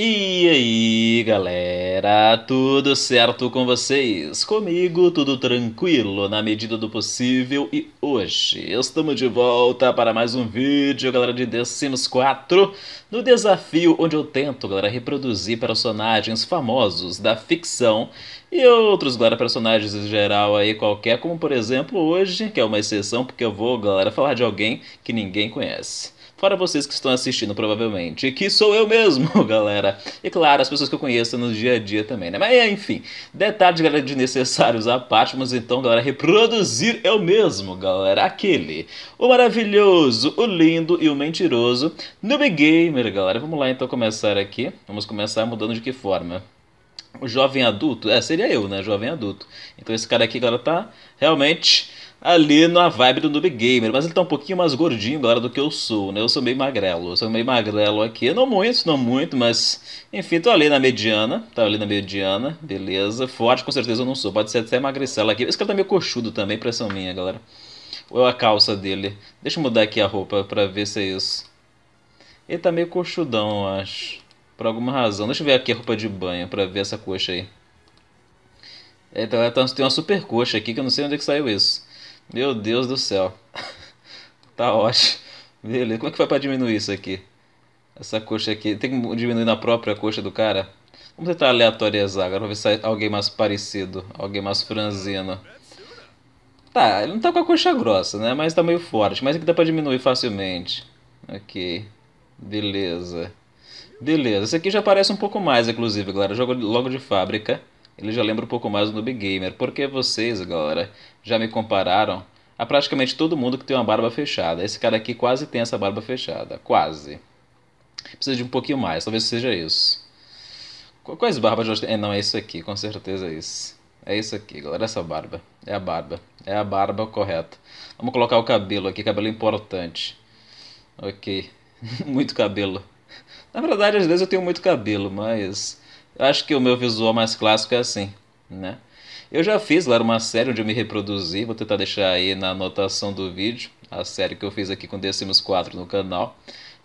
E aí galera, tudo certo com vocês? Comigo tudo tranquilo na medida do possível e hoje estamos de volta para mais um vídeo, galera, de The Sims 4 no desafio onde eu tento, galera, reproduzir personagens famosos da ficção e outros, galera, personagens em geral aí qualquer, como por exemplo hoje, que é uma exceção porque eu vou, galera, falar de alguém que ninguém conhece. Fora vocês que estão assistindo, provavelmente. Que sou eu mesmo, galera. E claro, as pessoas que eu conheço no dia a dia também, né? Mas é, enfim, detalhes, galera, de necessários à parte. Mas então, galera, reproduzir eu mesmo, galera. Aquele. O maravilhoso, o lindo e o mentiroso Noob Gamer, galera. Vamos lá então começar aqui. Vamos começar mudando de que forma? o jovem adulto, é, seria eu, né? Jovem adulto. Então esse cara aqui agora tá realmente ali na vibe do Noob Gamer, mas ele tá um pouquinho mais gordinho agora do que eu sou, né? Eu sou meio magrelo, eu sou meio magrelo aqui, não muito, não muito, mas enfim, tô ali na mediana, tá ali na mediana, beleza. Forte com certeza eu não sou, pode ser até magricela aqui. Esse cara tá meio coxudo também, impressão minha, galera. Ou é a calça dele. Deixa eu mudar aqui a roupa pra ver se é isso. Ele tá meio coxudão, eu acho. Por alguma razão. Deixa eu ver aqui a roupa de banho pra ver essa coxa aí. É, ela então, é, tem uma super coxa aqui que eu não sei onde é que saiu isso. Meu Deus do céu. tá ótimo. Beleza. Como é que vai pra diminuir isso aqui? Essa coxa aqui. Tem que diminuir na própria coxa do cara? Vamos tentar aleatorizar agora pra ver se sai alguém mais parecido. Alguém mais franzino. Tá, ele não tá com a coxa grossa, né? Mas tá meio forte. Mas aqui dá pra diminuir facilmente. Ok. Beleza. Beleza, esse aqui já parece um pouco mais, inclusive, galera. Jogo logo de fábrica. Ele já lembra um pouco mais do Noob Gamer. Porque vocês, galera, já me compararam a praticamente todo mundo que tem uma barba fechada. Esse cara aqui quase tem essa barba fechada. Quase. Precisa de um pouquinho mais, talvez seja isso. Quais barbas já tem? É, não, é isso aqui, com certeza é isso. É isso aqui, galera, essa barba. É a barba. É a barba correta. Vamos colocar o cabelo aqui, cabelo importante. Ok. Muito cabelo. Na verdade, às vezes eu tenho muito cabelo, mas eu acho que o meu visual mais clássico é assim, né? Eu já fiz, lá uma série onde eu me reproduzi, vou tentar deixar aí na anotação do vídeo, a série que eu fiz aqui com Decimos 4 no canal,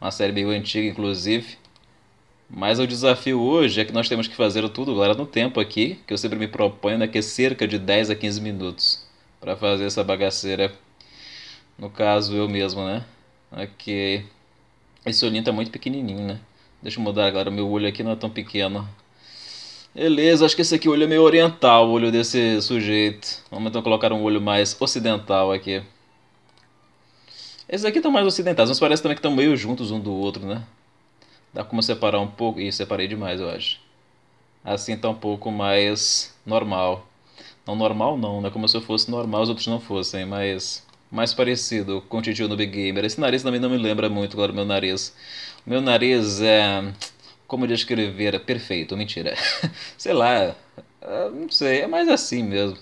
uma série meio antiga, inclusive. Mas o desafio hoje é que nós temos que fazer tudo, galera, no tempo aqui, que eu sempre me proponho, né, que é cerca de 10 a 15 minutos para fazer essa bagaceira. No caso, eu mesmo, né? Aqui. Esse olhinho tá muito pequenininho, né? Deixa eu mudar, agora, Meu olho aqui não é tão pequeno. Beleza, acho que esse aqui é olho é meio oriental, o olho desse sujeito. Vamos então colocar um olho mais ocidental aqui. Esses aqui estão mais ocidentais, mas parece também que estão meio juntos um do outro, né? Dá como separar um pouco. Ih, separei demais, eu acho. Assim tá um pouco mais normal. Não normal não, né? Como se eu fosse normal, os outros não fossem, mas mais parecido, contigo no Big Gamer. Esse nariz também não me lembra muito, claro, meu nariz. Meu nariz é. Como descrever? Perfeito, mentira. sei lá. Ah, não sei, é mais assim mesmo.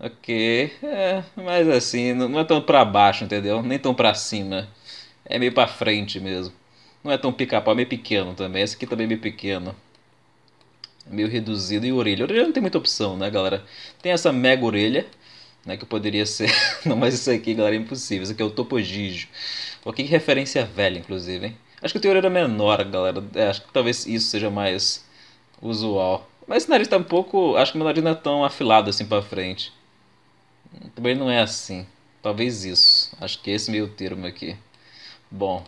Ok, é mais assim, não é tão pra baixo, entendeu? Nem tão pra cima. É meio pra frente mesmo. Não é tão pica-pau, é meio pequeno também. Esse aqui também é meio pequeno meio reduzido e orelha. Orelha não tem muita opção, né, galera? Tem essa mega orelha né, que poderia ser. não, mas isso aqui, galera, é impossível. Isso aqui é o topogígio. Pô, que referência velha, inclusive, hein? Acho que o teor era menor, galera. É, acho que talvez isso seja mais usual. Mas esse nariz tá um pouco. Acho que meu nariz não é tão afilado assim pra frente. Também não é assim. Talvez isso. Acho que é esse meio termo aqui. Bom.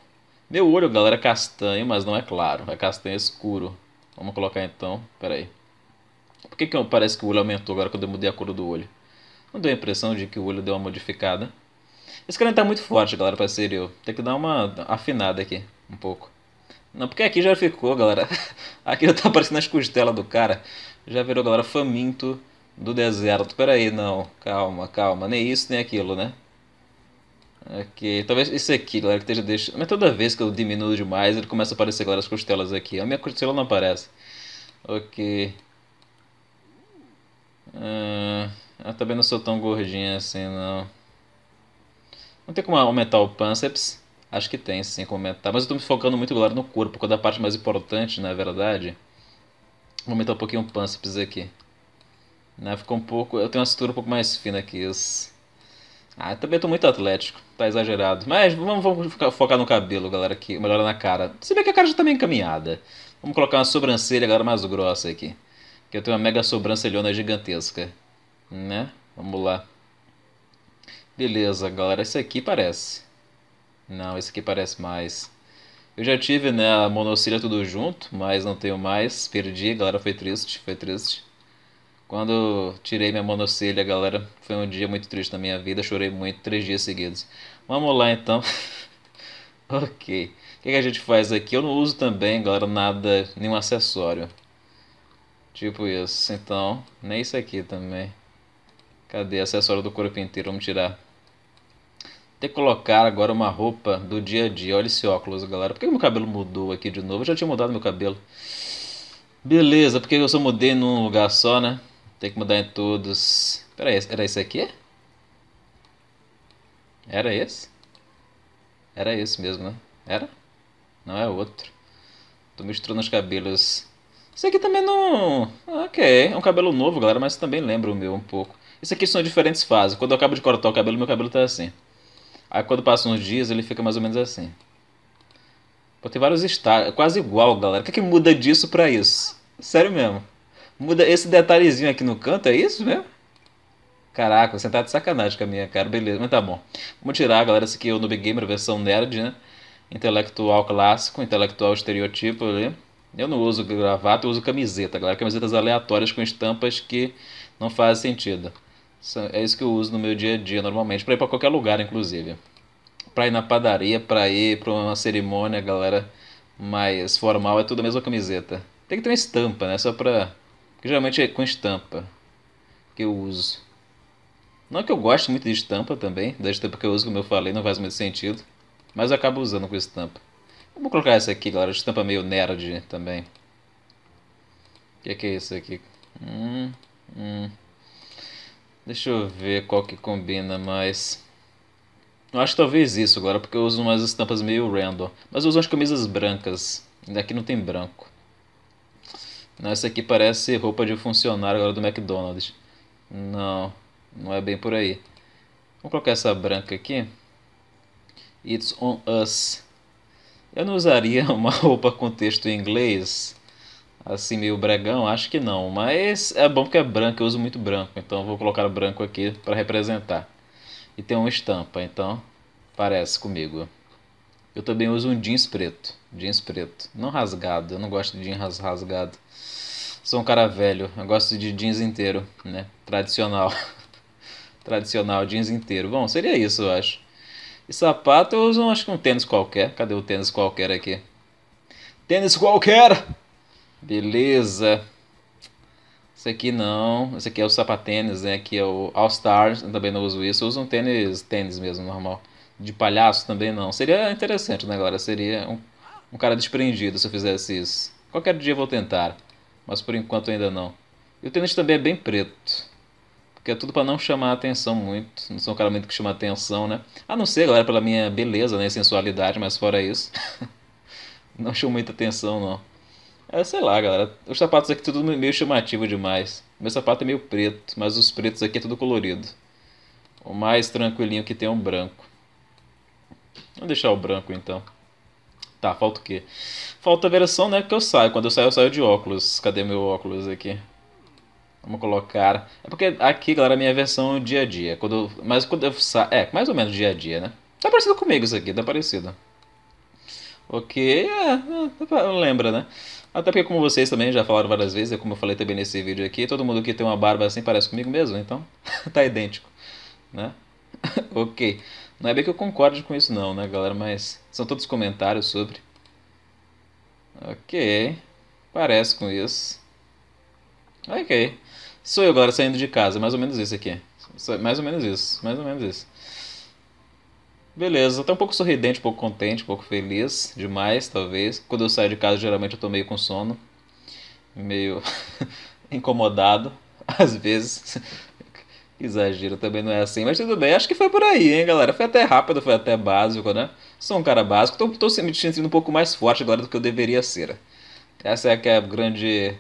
Meu olho, galera, é castanho, mas não é claro. É castanho escuro. Vamos colocar então. Pera aí. Por que, que parece que o olho aumentou agora quando eu mudei a cor do olho? Não deu a impressão de que o olho deu uma modificada. Esse cara tá muito forte, galera, pra ser eu. Tem que dar uma afinada aqui, um pouco. Não, porque aqui já ficou, galera. Aqui já tá aparecendo as costelas do cara. Já virou, galera, faminto do deserto. Pera aí, não. Calma, calma. Nem isso, nem aquilo, né? Ok, talvez isso aqui, galera, que esteja deixando... Mas toda vez que eu diminuo demais, ele começa a aparecer, galera, as costelas aqui. A minha costela não aparece. Ok. Uh... Eu também não sou tão gordinha assim, não. Não tem como aumentar o pânceps? Acho que tem, sim, como aumentar. Mas eu tô me focando muito agora no corpo, quando é a parte mais importante, na né, é verdade. Vou aumentar um pouquinho o pânceps aqui. Né? Ficou um pouco... Eu tenho uma cintura um pouco mais fina que isso. Ah, também tô muito atlético. Tá exagerado. Mas vamos, vamos focar no cabelo, galera, aqui. melhor na cara. Se bem que a cara já tá meio encaminhada. Vamos colocar uma sobrancelha, agora mais grossa aqui. Que eu tenho uma mega sobrancelhona gigantesca né? Vamos lá. Beleza, galera. Esse aqui parece. Não, esse aqui parece mais. Eu já tive, né, a monocelha tudo junto, mas não tenho mais. Perdi, galera. Foi triste, foi triste. Quando tirei minha monocelha, galera, foi um dia muito triste na minha vida. Chorei muito, três dias seguidos. Vamos lá, então. ok. O que, que a gente faz aqui? Eu não uso também, galera, nada, nenhum acessório. Tipo isso. Então, nem isso aqui também. Cadê acessório do corpo inteiro? Vamos tirar. Ter que colocar agora uma roupa do dia a dia. Olha esse óculos, galera. Por que meu cabelo mudou aqui de novo? Eu já tinha mudado meu cabelo. Beleza, porque eu só mudei num lugar só, né? Tem que mudar em todos. Pera aí, era esse aqui? Era esse? Era esse mesmo, né? Era? Não é outro. Tô misturando os cabelos. Esse aqui também não... Ah, ok, é um cabelo novo, galera, mas também lembra o meu um pouco. Isso aqui são diferentes fases. Quando eu acabo de cortar o cabelo, meu cabelo está assim. Aí quando passam uns dias, ele fica mais ou menos assim. Pô, tem vários estágios. É quase igual, galera. O que, é que muda disso pra isso? Sério mesmo. Muda esse detalhezinho aqui no canto, é isso mesmo? Caraca, você tá de sacanagem com a minha cara. Beleza, mas tá bom. Vamos tirar, galera. Esse aqui é o Noob Gamer, versão nerd, né? Intelectual clássico, intelectual estereotipo ali. Eu não uso gravata, eu uso camiseta, galera. Camisetas aleatórias com estampas que não fazem sentido. É isso que eu uso no meu dia a dia normalmente, para ir para qualquer lugar, inclusive. Para ir na padaria, para ir para uma cerimônia, galera, mas formal é tudo a mesma camiseta. Tem que ter uma estampa, né? Só pra. Porque geralmente é com estampa que eu uso. Não que eu gosto muito de estampa também, da estampa que eu uso, como eu falei, não faz muito sentido. Mas eu acabo usando com estampa. Eu vou colocar essa aqui, galera, estampa meio nerd também. O que, que é isso aqui? Hum, hum. Deixa eu ver qual que combina mais. Eu acho talvez isso agora, porque eu uso umas estampas meio random. Mas eu uso umas camisas brancas. Daqui não tem branco. Não, essa aqui parece roupa de funcionário agora do McDonald's. Não, não é bem por aí. Vou colocar essa branca aqui. It's on us. Eu não usaria uma roupa com texto em inglês assim, meio bregão? Acho que não, mas é bom porque é branco, eu uso muito branco, então vou colocar branco aqui para representar. E tem uma estampa, então parece comigo. Eu também uso um jeans preto, jeans preto, não rasgado, eu não gosto de jeans rasgado. Sou um cara velho, eu gosto de jeans inteiro, né? Tradicional. Tradicional, jeans inteiro. Bom, seria isso, eu acho. E sapato eu uso, acho que um tênis qualquer. Cadê o tênis qualquer aqui? Tênis qualquer! Beleza. Esse aqui não. Esse aqui é o sapatênis, né? Aqui é o All Stars. Eu também não uso isso. Eu uso um tênis, tênis mesmo, normal. De palhaço também não. Seria interessante, né, galera? Seria um, um cara desprendido se eu fizesse isso. Qualquer dia eu vou tentar. Mas por enquanto ainda não. E o tênis também é bem preto. Porque é tudo para não chamar atenção muito. Não sou um cara muito que chama atenção, né? A não ser, galera, pela minha beleza, né? Sensualidade, mas fora isso. não chamo muita atenção, não. É, sei lá, galera. Os sapatos aqui tudo meio chamativo demais. Meu sapato é meio preto, mas os pretos aqui é tudo colorido. O mais tranquilinho que tem é um branco. Vamos deixar o branco então. Tá, falta o quê? Falta a versão, né? Porque eu saio. Quando eu saio, eu saio de óculos. Cadê meu óculos aqui? Vamos colocar. É porque aqui, galera, a é minha versão é dia a dia. Quando eu... Mas quando eu saio. É, mais ou menos dia a dia, né? Tá parecido comigo isso aqui, tá parecido. Ok, é, é, é, lembra, né? Até porque, como vocês também já falaram várias vezes, como eu falei também nesse vídeo aqui, todo mundo que tem uma barba assim parece comigo mesmo, então tá idêntico, né? ok, não é bem que eu concorde com isso não, né, galera? Mas são todos comentários sobre. Ok, parece com isso. Ok, sou eu agora saindo de casa, mais ou menos isso aqui. Mais ou menos isso, mais ou menos isso. Beleza, até um pouco sorridente, um pouco contente, um pouco feliz, demais talvez. Quando eu saio de casa, geralmente eu tô meio com sono, meio incomodado, às vezes. Exagero também não é assim, mas tudo bem. Acho que foi por aí, hein, galera. Foi até rápido, foi até básico, né? Sou um cara básico, tô, tô me sentindo um pouco mais forte agora do que eu deveria ser. Essa é, é a grande,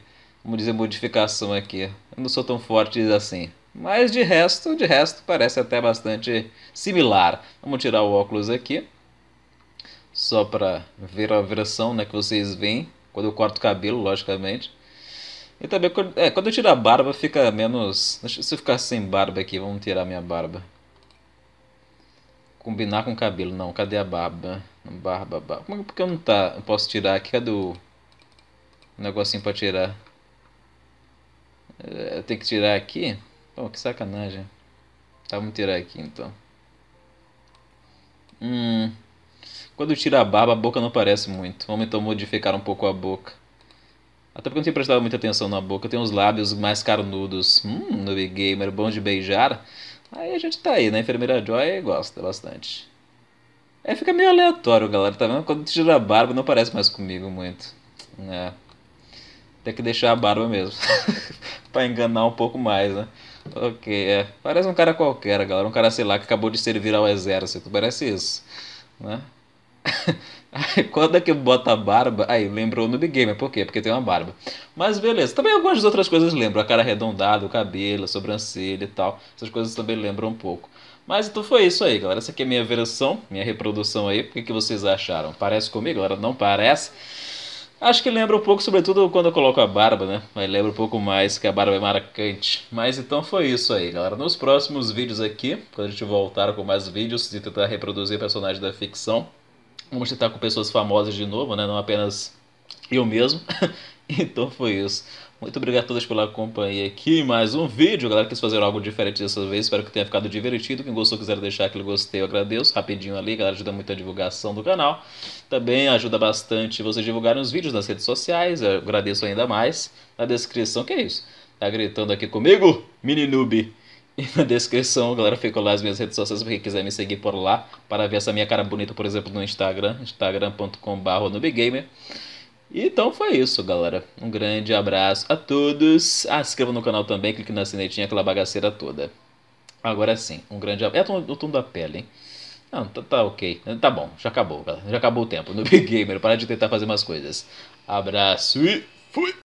vamos dizer, modificação aqui. Eu não sou tão forte assim. Mas de resto, de resto parece até bastante similar. Vamos tirar o óculos aqui. Só para ver a versão né, que vocês veem quando eu corto o cabelo, logicamente. E também é, quando eu tiro a barba fica menos... Deixa, se eu ficar sem barba aqui, vamos tirar minha barba. Combinar com o cabelo, não. Cadê a barba? Barba, barba. Como, é, por que eu não, tá, posso tirar aqui? Cadê o negocinho para tirar? Eu é, tenho que tirar aqui? Pô, que sacanagem. Tá, vamos tirar aqui então. Hum. Quando tira a barba, a boca não parece muito. Vamos então modificar um pouco a boca. Até porque eu não tinha prestado muita atenção na boca. Eu tenho os lábios mais carnudos. Hum, noob gamer, bom de beijar. Aí a gente tá aí, né? A enfermeira Joy gosta bastante. É, fica meio aleatório, galera, tá vendo? Quando tira a barba, não parece mais comigo muito. É. Tem que deixar a barba mesmo. pra enganar um pouco mais, né? Ok, é. Parece um cara qualquer, galera. Um cara, sei lá, que acabou de servir ao exército. Parece isso. Né? quando é que bota a barba? Aí, lembrou no Big Gamer. Por quê? Porque tem uma barba. Mas beleza. Também algumas outras coisas lembram. A cara arredondada, o cabelo, a sobrancelha e tal. Essas coisas também lembram um pouco. Mas então foi isso aí, galera. Essa aqui é a minha versão, minha reprodução aí. O que, que vocês acharam? Parece comigo, galera? Não parece? Acho que lembra um pouco, sobretudo quando eu coloco a barba, né? Mas lembra um pouco mais que a barba é marcante. Mas então foi isso aí, galera. Nos próximos vídeos aqui, quando a gente voltar com mais vídeos e tentar reproduzir personagens da ficção, vamos tentar com pessoas famosas de novo, né? Não apenas eu mesmo. Então foi isso. Muito obrigado a todos pela companhia aqui. Mais um vídeo, galera. Quis fazer algo diferente dessa vez. Espero que tenha ficado divertido. Quem gostou, quiser deixar aquele gostei, eu agradeço. Rapidinho ali, galera. Ajuda muito a divulgação do canal. Também ajuda bastante vocês divulgarem os vídeos nas redes sociais. Eu agradeço ainda mais. Na descrição, que é isso? Tá gritando aqui comigo, mini noob. E na descrição, galera, ficou lá as minhas redes sociais para quem quiser me seguir por lá. Para ver essa minha cara bonita, por exemplo, no Instagram. instagram.com.br então foi isso, galera. Um grande abraço a todos. Ah, se inscreva no canal também, clique na sinetinha, aquela bagaceira toda. Agora sim, um grande abraço. É o tom da pele, hein? Não, tá, tá, ok. Tá bom, já acabou, galera. Já acabou o tempo. No Big Gamer, para de tentar fazer umas coisas. Abraço e fui!